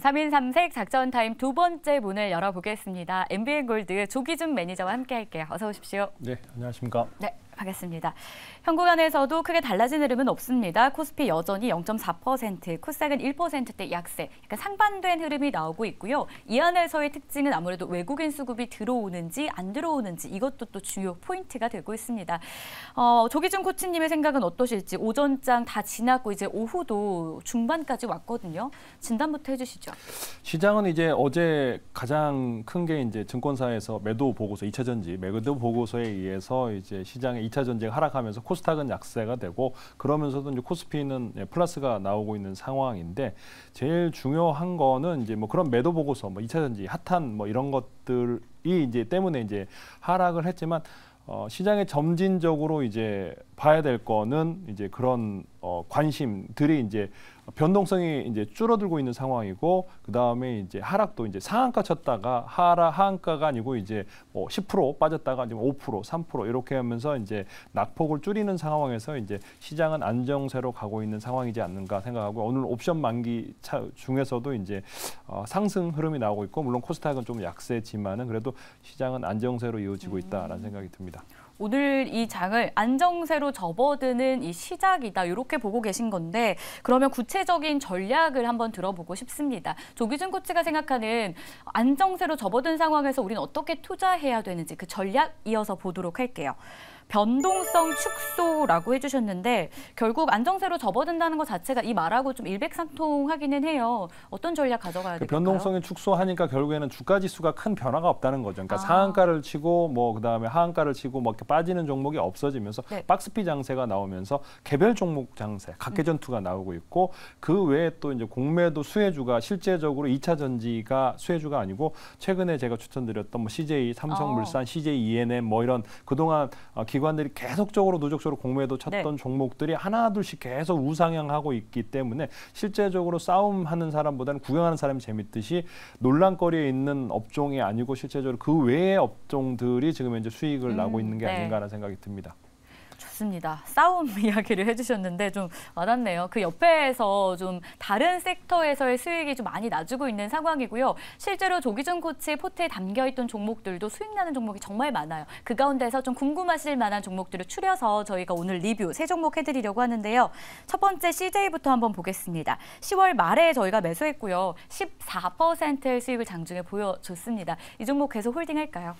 3인 3색 작전 타임 두 번째 문을 열어보겠습니다. MBN 골드 조기준 매니저와 함께할게요. 어서 오십시오. 네, 안녕하십니까. 네. 하겠습니다. 현구간에서도 크게 달라진 흐름은 없습니다. 코스피 여전히 0.4%, 코스닥은 1%대 약세, 약간 그러니까 상반된 흐름이 나오고 있고요. 이 안에서의 특징은 아무래도 외국인 수급이 들어오는지 안 들어오는지 이것도 또 주요 포인트가 되고 있습니다. 어, 조기준 코치님의 생각은 어떠실지 오전장 다 지나고 이제 오후도 중반까지 왔거든요. 진단부터 해주시죠. 시장은 이제 어제 가장 큰 게 이제 증권사에서 매도 보고서, 2차전지 매도 보고서에 의해서 이제 시장의 시 2차 전쟁 하락하면서 코스닥은 약세가 되고 그러면서도 이제 코스피는 예, 플러스가 나오고 있는 상황인데 제일 중요한 거는 이제 뭐 그런 매도 보고서 뭐 2차 전지 핫한 뭐 이런 것들이 이제 때문에 이제 하락을 했지만 어, 시장에 점진적으로 이제 봐야 될 거는 이제 그런 어, 관심들이 이제 변동성이 이제 줄어들고 있는 상황이고 그 다음에 이제 하락도 이제 상한가 쳤다가 하라 하한가가 아니고 이제 뭐 10% 빠졌다가 이제 5% 뭐 3% 이렇게 하면서 이제 낙폭을 줄이는 상황에서 이제 시장은 안정세로 가고 있는 상황이지 않는가 생각하고 오늘 옵션 만기 차 중에서도 이제 어, 상승 흐름이 나오고 있고 물론 코스닥은 좀 약세지만은 그래도 시장은 안정세로 이어지고 음. 있다라는 생각이 듭니다. 오늘 이 장을 안정세로 접어드는 이 시작이다 이렇게 보고 계신 건데 그러면 구체적인 전략을 한번 들어보고 싶습니다. 조기준 코치가 생각하는 안정세로 접어든 상황에서 우리는 어떻게 투자해야 되는지 그 전략 이어서 보도록 할게요. 변동성 축소라고 해주셨는데 결국 안정세로 접어든다는 것 자체가 이 말하고 좀 일맥상통하기는 해요. 어떤 전략 가져가야 그 될까요? 변동성이 축소하니까 결국에는 주가 지수가 큰 변화가 없다는 거죠. 그러니까 아. 상한가를 치고 뭐 그다음에 하한가를 치고 막 뭐 이렇게 빠지는 종목이 없어지면서 네. 박스피 장세가 나오면서 개별 종목 장세, 각계 음. 전투가 음. 나오고 있고 그 외에 또 이제 공매도 수혜주가 실제적으로 2차 전지가 수혜주가 아니고 최근에 제가 추천드렸던 뭐 CJ 삼성물산, 아. 어. CJ E&M 뭐 이런 그동안 어, 기관들이 계속적으로 누적적으로 공모해도 네. 찾던 네. 종목들이 하나 둘씩 계속 우상향하고 있기 때문에 실제적으로 싸움하는 사람보다는 구경하는 사람이 재밌듯이 논란거리에 있는 업종이 아니고 실제적으로 그 외의 업종들이 지금 현재 수익을 음, 나고 있는 게 네. 아닌가라는 생각이 듭니다. 맞습니다. 싸움 이야기를 해주셨는데 좀 와닿네요. 그 옆에서 좀 다른 섹터에서의 수익이 좀 많이 나주고 있는 상황이고요. 실제로 조기준 코치 포트에 담겨있던 종목들도 수익나는 종목이 정말 많아요. 그 가운데서 좀 궁금하실 만한 종목들을 추려서 저희가 오늘 리뷰 세 종목 해드리려고 하는데요. 첫 번째 CJ부터 한번 보겠습니다. 10월 말에 저희가 매수했고요. 14%의 수익을 장중에 보여줬습니다. 이 종목 계속 홀딩할까요?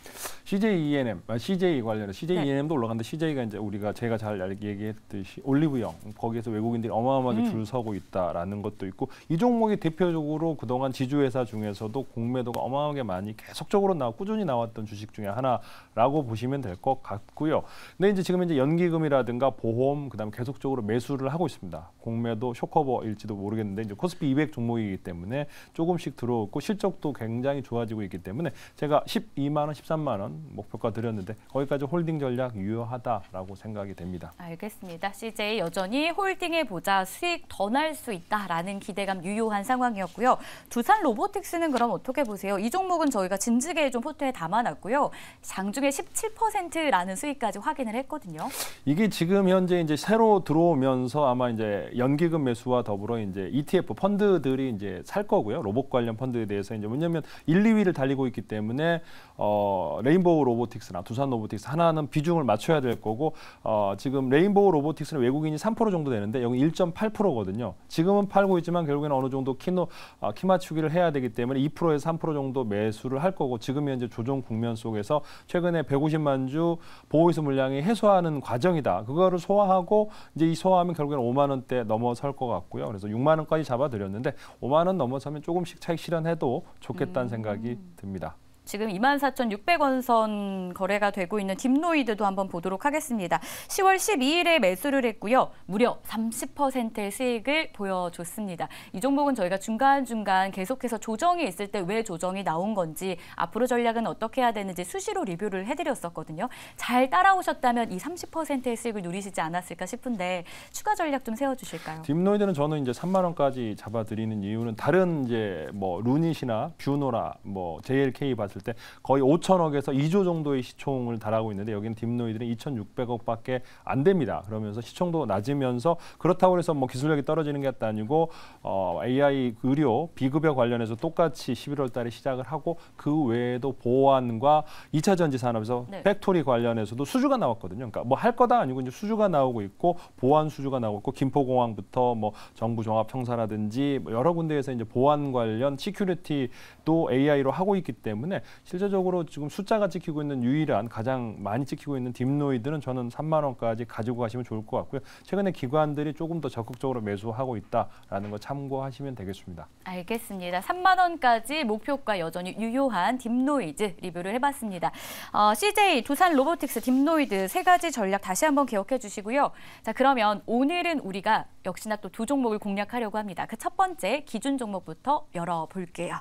CJ E&M, 아, CJ e 관련해서 CJ E&M도 네. 올라갔는데 CJ가 이제 우리가 제가 내가 잘 얘기했듯이 올리브영 거기에서 외국인들이 어마어마하게 음. 줄 서고 있다라는 것도 있고 이 종목이 대표적으로 그동안 지주회사 중에서도 공매도가 어마어마하게 많이 계속적으로 나와 꾸준히 나왔던 주식 중에 하나라고 보시면 될 것 같고요. 근데 이제 지금 이제 연기금이라든가 보험 그다음 계속적으로 매수를 하고 있습니다. 공매도 쇼커버일지도 모르겠는데 이제 코스피 200 종목이기 때문에 조금씩 들어오고 실적도 굉장히 좋아지고 있기 때문에 제가 12만 원, 13만 원 목표가 드렸는데 거기까지 홀딩 전략 유효하다라고 생각이 하게 됩니다. 알겠습니다. CJ 여전히 홀딩해 보자 수익 더 날 수 있다라는 기대감 유효한 상황이었고요. 두산 로보틱스는 그럼 어떻게 보세요? 이 종목은 저희가 진지게 좀 포트에 담아놨고요. 장중에 17%라는 수익까지 확인을 했거든요. 이게 지금 현재 이제 새로 들어오면서 아마 이제 연기금 매수와 더불어 이제 ETF 펀드들이 이제 살 거고요. 로봇 관련 펀드에 대해서 이제 왜냐면 1, 2위를 달리고 있기 때문에 어 레인보우 로보틱스나 두산 로보틱스 하나는 비중을 맞춰야 될 거고 어 어, 지금 레인보우 로보틱스는 외국인이 3% 정도 되는데 여기 1.8%거든요. 지금은 팔고 있지만 결국에는 어느 정도 키노, 어, 키 맞추기를 해야 되기 때문에 2%에서 3% 정도 매수를 할 거고 지금 현재 조정 국면 속에서 최근에 150만 주 보호이수 물량이 해소하는 과정이다. 그거를 소화하고 이제 이 소화하면 결국에는 5만 원대 넘어설 것 같고요. 그래서 6만 원까지 잡아드렸는데 5만 원 넘어서면 조금씩 차익 실현해도 좋겠다는 음. 생각이 듭니다. 지금 24,600원 선 거래가 되고 있는 딥노이드도 한번 보도록 하겠습니다. 10월 12일에 매수를 했고요. 무려 30%의 수익을 보여줬습니다. 이 종목은 저희가 중간중간 계속해서 조정이 있을 때 왜 조정이 나온 건지 앞으로 전략은 어떻게 해야 되는지 수시로 리뷰를 해드렸었거든요. 잘 따라오셨다면 이 30%의 수익을 누리시지 않았을까 싶은데 추가 전략 좀 세워주실까요? 딥노이드는 저는 이제 3만 원까지 잡아드리는 이유는 다른 이제 뭐 루닛이나 뷰노라 뭐 JLK 봤을 봤을 때 거의 5천억에서 2조 정도의 시총을 달하고 있는데 여기는 딥노이들은 2,600억밖에 안 됩니다. 그러면서 시총도 낮으면서 그렇다고 해서 뭐 기술력이 떨어지는 게 아니고 어, AI 의료 비급여 관련해서 똑같이 11월 달에 시작을 하고 그 외에도 보안과 2차 전지 산업에서 네. 팩토리 관련해서도 수주가 나왔거든요. 그러니까 뭐 할 거다 아니고 이제 수주가 나오고 있고 보안 수주가 나오고 있고 김포공항부터 뭐 정부 종합청사라든지 뭐 여러 군데에서 이제 보안 관련 시큐리티도 AI로 하고 있기 때문에 실제적으로 지금 숫자가 찍히고 있는 유일한 가장 많이 찍히고 있는 딥노이드는 저는 3만 원까지 가지고 가시면 좋을 것 같고요. 최근에 기관들이 조금 더 적극적으로 매수하고 있다라는 거 참고하시면 되겠습니다. 알겠습니다. 3만 원까지 목표가 여전히 유효한 딥노이드 리뷰를 해봤습니다. 어, CJ 두산 로보틱스 딥노이드 세 가지 전략 다시 한번 기억해 주시고요. 자 그러면 오늘은 우리가 역시나 또 두 종목을 공략하려고 합니다. 그 첫 번째 기준 종목부터 열어볼게요.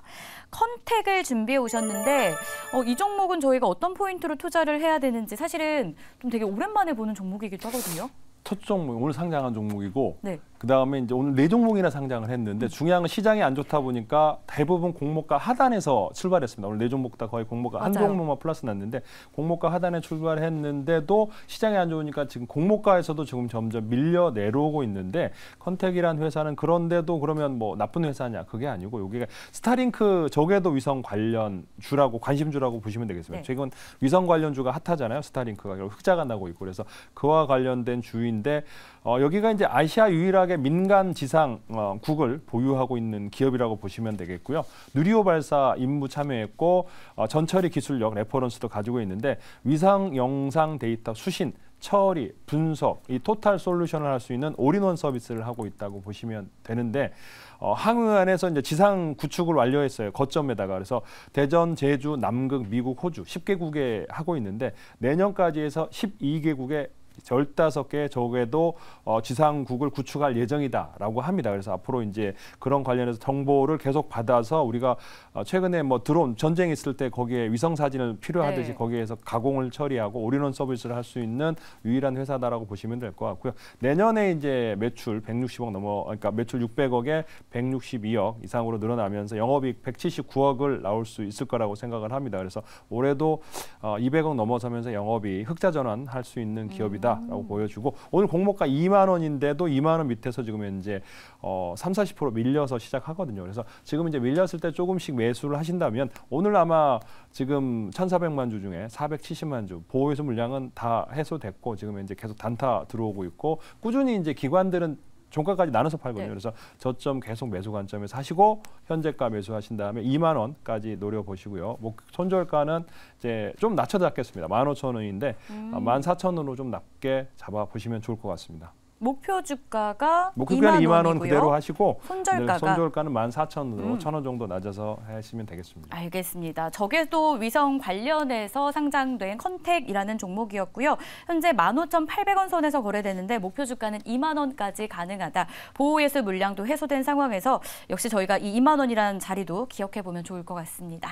컨택을 준비해 오셨는데 있는데 네. 어, 이 종목은 저희가 어떤 포인트로 투자를 해야 되는지 사실은 좀 되게 오랜만에 보는 종목이기도 하거든요. 첫 종목 오늘 상장한 종목이고 네. 그 다음에 이제 오늘 네 종목이나 상장을 했는데 중요한 건 시장이 안 좋다 보니까 대부분 공모가 하단에서 출발했습니다. 오늘 네 종목 다 거의 공모가 맞아요. 한 종목만 플러스 났는데 공모가 하단에 출발했는데도 시장이 안 좋으니까 지금 공모가에서도 지금 점점 밀려 내려오고 있는데 컨택이란 회사는 그런데도 그러면 뭐 나쁜 회사냐 그게 아니고 여기가 스타링크 저궤도 위성 관련 주라고 관심주라고 보시면 되겠습니다. 네. 최근 위성 관련 주가 핫하잖아요. 스타링크가 흑자가 나고 있고 그래서 그와 관련된 주인데 어, 여기가 이제 아시아 유일하게 민간 지상 어, 국을 보유하고 있는 기업이라고 보시면 되겠고요. 누리호 발사 임무 참여했고 어, 전처리 기술력 레퍼런스도 가지고 있는데 위상 영상 데이터 수신 처리, 분석, 이 토탈 솔루션을 할 수 있는 올인원 서비스를 하고 있다고 보시면 되는데 어, 항우안에서 이제 지상 구축을 완료했어요. 거점에다가 그래서 대전, 제주, 남극, 미국, 호주 10개국에 하고 있는데 내년까지 해서 12개국에 열다섯 개조개도 어, 지상국을 구축할 예정이다라고 합니다. 그래서 앞으로 이제 그런 관련해서 정보를 계속 받아서 우리가 어, 최근에 뭐 드론 전쟁이 있을 때 거기에 위성 사진을 필요하듯이 네. 거기에서 가공을 처리하고 올인원 서비스를 할 수 있는 유일한 회사다라고 보시면 될 것 같고요. 내년에 이제 매출 160억 넘어 그러니까 매출 600억에 162억 이상으로 늘어나면서 영업이익 179억을 나올 수 있을 거라고 생각을 합니다. 그래서 올해도 어, 200억 넘어서면서 영업이 흑자 전환할 수 있는 기업이 음. 상황이다라고 음. 보여주고 오늘 공모가 2만 원인데도 2만 원 밑에서 지금 현재 어 3, 40% 밀려서 시작하거든요. 그래서 지금 이제 밀렸을 때 조금씩 매수를 하신다면 오늘 아마 지금 1,400만 주 중에 470만 주보호해서 물량은 다 해소됐고 지금 이제 계속 단타 들어오고 있고 꾸준히 이제 기관들은 종가까지 나눠서 팔거든요. 네. 그래서 저점 계속 매수 관점에서 하시고 현재가 매수하신 다음에 2만 원까지 노려 보시고요. 뭐 손절가는 이제 좀 낮춰 잡겠습니다. 15,000원인데 음. 14,000원으로 좀 낮게 잡아 보시면 좋을 것 같습니다. 목표 주가가 목표가는 2만, 2만 원 그대로 하시고 손절가가 네, 손절가는 14,000원으로 음. 1,000원 정도 낮아서 하시면 되겠습니다. 알겠습니다. 저게 또 위성 관련해서 상장된 컨택이라는 종목이었고요. 현재 15,800원 선에서 거래되는데 목표 주가는 2만 원까지 가능하다. 보호 예수 물량도 해소된 상황에서 역시 저희가 이 2만 원이라는 자리도 기억해 보면 좋을 것 같습니다.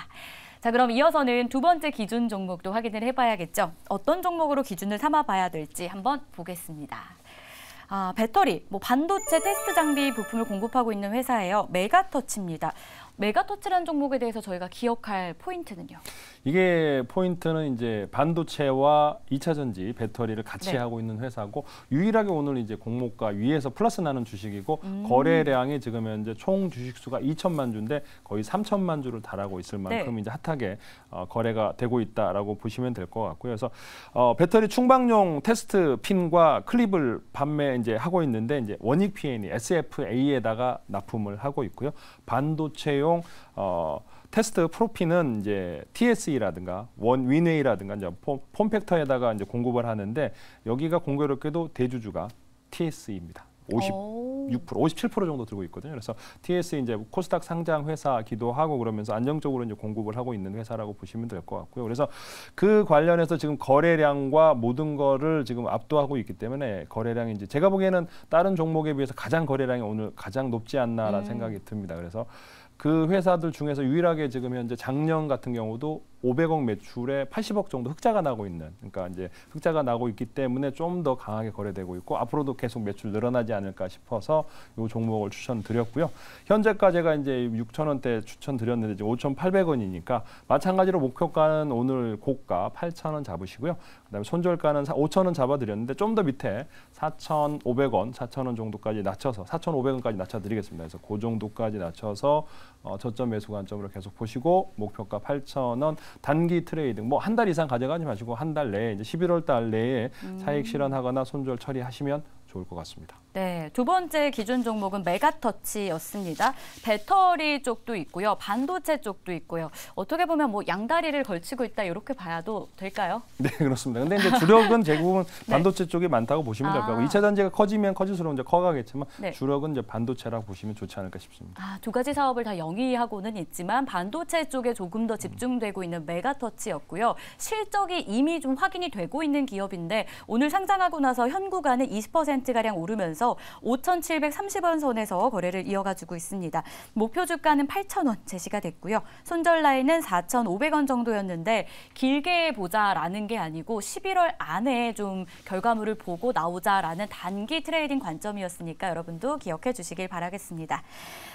자 그럼 이어서는 두 번째 기준 종목도 확인을 해봐야겠죠. 어떤 종목으로 기준을 삼아봐야 될지 한번 보겠습니다. 아, 배터리, 뭐 반도체 테스트 장비 부품을 공급하고 있는 회사예요. 메가터치입니다. 메가터치라는 종목에 대해서 저희가 기억할 포인트는요? 이게 포인트는 이제 반도체와 2차 전지 배터리를 같이 네. 하고 있는 회사고 유일하게 오늘 이제 공모가 위에서 플러스 나는 주식이고 음. 거래량이 지금 현재 총 주식수가 2천만 주인데 거의 3천만 주를 달하고 있을 네. 만큼 네. 이제 핫하게 어, 거래가 되고 있다라고 보시면 될 것 같고요. 그래서 어, 배터리 충방용 테스트 핀과 클립을 판매 이제 하고 있는데 이제 원익 PN이 e SFA에다가 납품을 하고 있고요. 반도체용 전용 어, 테스트 프로핀은 이제 TSE라든가 원위네이라든가 이제 폼, 팩터에다가 이제 공급을 하는데 여기가 공교롭게도 대주주가 TSE입니다. 56% 57% 정도 들고 있거든요. 그래서 TS e 이제 코스닥 상장 회사기도 하고 그러면서 안정적으로 이제 공급을 하고 있는 회사라고 보시면 될 것 같고요. 그래서 그 관련해서 지금 거래량과 모든 거를 지금 압도하고 있기 때문에 거래량이 이제 제가 보기에는 다른 종목에 비해서 가장 거래량이 오늘 가장 높지 않나라는 음. 생각이 듭니다. 그래서 그 회사들 중에서 유일하게 지금 현재 작년 같은 경우도 500억 매출에 80억 정도 흑자가 나고 있는 그러니까 이제 흑자가 나고 있기 때문에 좀 더 강하게 거래되고 있고 앞으로도 계속 매출 늘어나지 않을까 싶어서 이 종목을 추천드렸고요. 현재가 제가 이제 6천 원대 추천드렸는데 이제 5,800원이니까 마찬가지로 목표가는 오늘 고가 8천 원 잡으시고요. 그다음에 손절가는 5천 원 잡아드렸는데 좀 더 밑에 4,500원, 4천 원 정도까지 낮춰서 4,500원까지 낮춰드리겠습니다. 그래서 그 정도까지 낮춰서 어, 저점 매수 관점으로 계속 보시고 목표가 8천 원 단기 트레이딩 뭐한 달 이상 가져가지 마시고 한 달 내에 이제 11월 달 내에 음. 사익 실현하거나 손절 처리하시면 좋을 것 같습니다. 네, 두 번째 기준 종목은 메가터치였습니다. 배터리 쪽도 있고요, 반도체 쪽도 있고요. 어떻게 보면 뭐 양다리를 걸치고 있다 이렇게 봐야도 될까요? 네, 그렇습니다. 근데 이제 주력은 대부분 네. 반도체 쪽이 많다고 보시면 될 거고, 아. 이차 단지가 커지면 커질수록 이제 커가겠지만 네. 주력은 이제 반도체라고 보시면 좋지 않을까 싶습니다. 아, 두 가지 사업을 다 영위하고는 있지만 반도체 쪽에 조금 더 집중되고 있는 메가터치였고요. 실적이 이미 좀 확인이 되고 있는 기업인데 오늘 상장하고 나서 현 구간에 20% 가량 오르면서 5,730원 선에서 거래를 이어가지고 있습니다. 목표 주가는 8,000원 제시가 됐고요. 손절 라인은 4,500원 정도였는데 길게 보자라는 게 아니고 11월 안에 좀 결과물을 보고 나오자라는 단기 트레이딩 관점이었으니까 여러분도 기억해 주시길 바라겠습니다.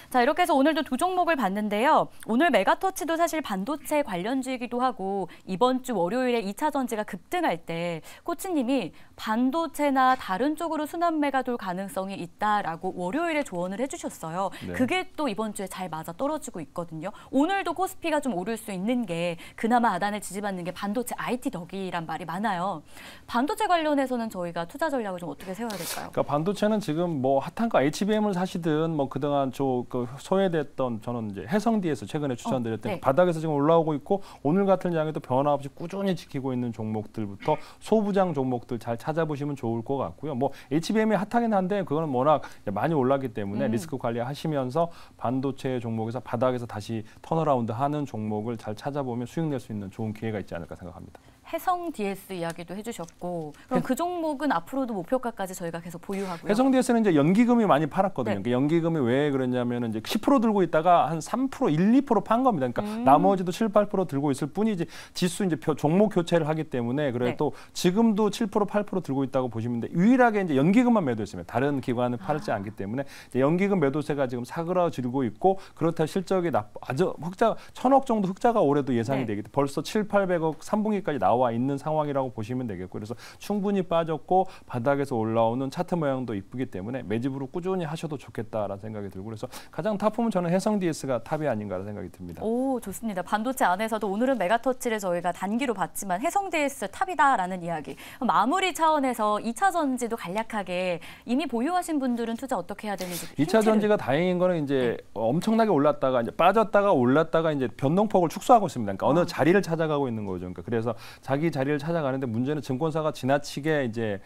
자 이렇게 해서 오늘도 두 종목을 봤는데요. 오늘 메가터치도 사실 반도체 관련주이기도 하고 이번 주 월요일에 2차 전지가 급등할 때 코치님이 반도체나 다른 쪽으로 순환매가 돌 가능성이 있다라고 월요일에 조언을 해주셨어요. 네. 그게 또 이번 주에 잘 맞아 떨어지고 있거든요. 오늘도 코스피가 좀 오를 수 있는 게 그나마 하단을 지지받는 게 반도체 IT 덕이란 말이 많아요. 반도체 관련해서는 저희가 투자 전략을 좀 어떻게 세워야 될까요? 그러니까 반도체는 지금 뭐 핫한 거 HBM을 사시든 뭐 그동안 저 그그 소외됐던 저는 이제 해성디에서 최근에 어, 추천드렸던 어, 네. 바닥에서 지금 올라오고 있고 오늘 같은 장에도 변화없이 꾸준히 지키고 있는 종목들부터 소부장 종목들 잘 찾아보시면 좋을 것 같고요. 뭐 HBM이 핫하긴 한데 그거는 워낙 많이 올랐기 때문에 음. 리스크 관리하시면서 반도체 종목에서 바닥에서 다시 턴어라운드 하는 종목을 잘 찾아보면 수익 낼 수 있는 좋은 기회가 있지 않을까 생각합니다. 해성 DS 이야기도 해주셨고 그럼 네. 그 종목은 앞으로도 목표가까지 저희가 계속 보유하고요. 해성 DS는 이제 연기금이 많이 팔았거든요. 네. 그 연기금이 왜 그랬냐면 이제 10% 들고 있다가 한 3% 1, 2%판 겁니다. 그러니까 음. 나머지도 7, 8% 들고 있을 뿐이지 지수 이제 종목 교체를 하기 때문에 그래도 네. 지금도 7% 8% 들고 있다고 보시면 돼. 유일하게 이제 연기금만 매도했습니다. 다른 기관은 팔지 아. 않기 때문에 연기금 매도세가 지금 사그라지고 있고 그렇다 실적이 나빠 아주 흑자 천억 정도 흑자가 올해도 예상이 네. 되기 때문에 벌써 7, 800억 3분기까지 나와. 나와 있는 상황이라고 보시면 되겠고 그래서 충분히 빠졌고 바닥에서 올라오는 차트 모양도 이쁘기 때문에 매집으로 꾸준히 하셔도 좋겠다라는 생각이 들고 그래서 가장 탑품은 저는 해성 DS가 탑이 아닌가라는 생각이 듭니다. 오 좋습니다. 반도체 안에서도 오늘은 메가터치를 저희가 단기로 봤지만 해성 DS 탑이다라는 이야기. 마무리 차원에서 2차 전지도 간략하게 이미 보유하신 분들은 투자 어떻게 해야 되는지. 2차 힌트를. 전지가 다행인 거는 이제 네. 엄청나게 올랐다가 이제 빠졌다가 올랐다가 이제 변동폭을 축소하고 있습니다. 그러니까 어느 아. 자리를 찾아가고 있는 거죠. 그러니까 그래서 자기 자리를 찾아가는데 문제는 증권사가 지나치게 이제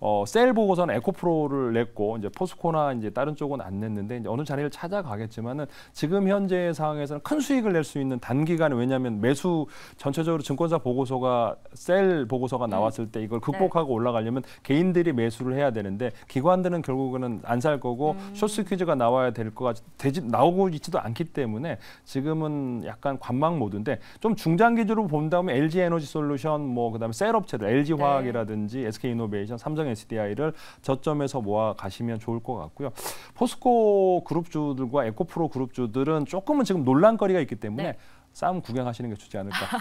어, 셀 보고서는 에코프로를 냈고 이제 포스코나 이제 다른 쪽은 안 냈는데 이제 어느 자리를 찾아가겠지만은 지금 현재 상황에서는 큰 수익을 낼 수 있는 단기간에 왜냐하면 매수 전체적으로 증권사 보고서가 셀 보고서가 네. 나왔을 때 이걸 네. 극복하고 네. 올라가려면 개인들이 매수를 해야 되는데 기관들은 결국은 안 살 거고 음. 쇼스 퀴즈가 나와야 될 것같 되지 나오고 있지도 않기 때문에 지금은 약간 관망 모드인데 좀 중장기적으로 본다면 LG 에너지 솔루션 뭐 그다음에 셀 업체들 LG 네. 화학이라든지 네. SK 이노베이션 삼성 삼성 SDI를 저점에서 모아 가시면 좋을 것 같고요. 포스코 그룹주들과 에코프로 그룹주들은 조금은 지금 논란거리가 있기 때문에 네. 싸움 구경하시는 게 좋지 않을까.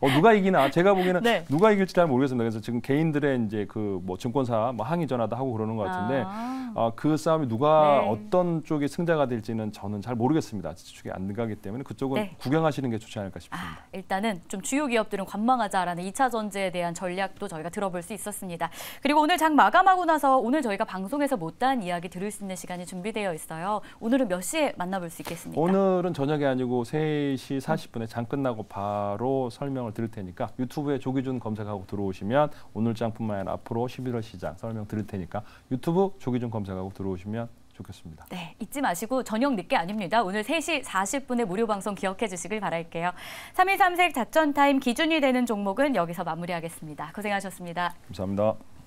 어, 누가 이기나 제가 보기에는 네. 누가 이길지 잘 모르겠습니다. 그래서 지금 개인들의 이제 그뭐 증권사 뭐 항의 전화도 하고 그러는 것 같은데 아. 어, 그 싸움이 누가 네. 어떤 쪽이 승자가 될지는 저는 잘 모르겠습니다. 지출이 안 나가기 때문에 그쪽은 네. 구경하시는 게 좋지 않을까 싶습니다. 아, 일단은 좀 주요 기업들은 관망하자라는 2차 전제에 대한 전략도 저희가 들어볼 수 있었습니다. 그리고 오늘 장 마감하고 나서 오늘 저희가 방송에서 못한 이야기 들을 수 있는 시간이 준비되어 있어요. 오늘은 몇 시에 만나볼 수 있겠습니까? 오늘은 저녁이 아니고 3시 40분 40분에 장 끝나고 바로 설명을 드릴 테니까 유튜브에 조기준 검색하고 들어오시면 오늘 장뿐만 아니라 앞으로 11월 시장 설명 드릴 테니까 유튜브 조기준 검색하고 들어오시면 좋겠습니다. 네, 잊지 마시고 저녁 늦게 아닙니다. 오늘 3시 40분에 무료 방송 기억해 주시길 바랄게요. 3.13색 작전타임 기준이 되는 종목은 여기서 마무리하겠습니다. 고생하셨습니다. 감사합니다.